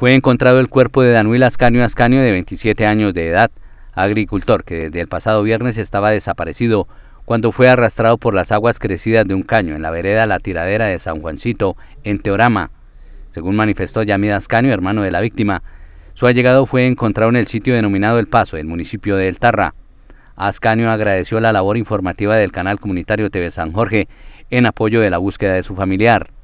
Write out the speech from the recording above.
Fue encontrado el cuerpo de Danuel Ascanio Ascanio, de 27 años de edad, agricultor que desde el pasado viernes estaba desaparecido cuando fue arrastrado por las aguas crecidas de un caño en la vereda La Tiradera de San Juancito, en Teorama. Según manifestó Yamid Ascanio, hermano de la víctima, su allegado fue encontrado en el sitio denominado El Paso, del municipio de El Tarra. Ascanio agradeció la labor informativa del canal comunitario TV San Jorge en apoyo de la búsqueda de su familiar.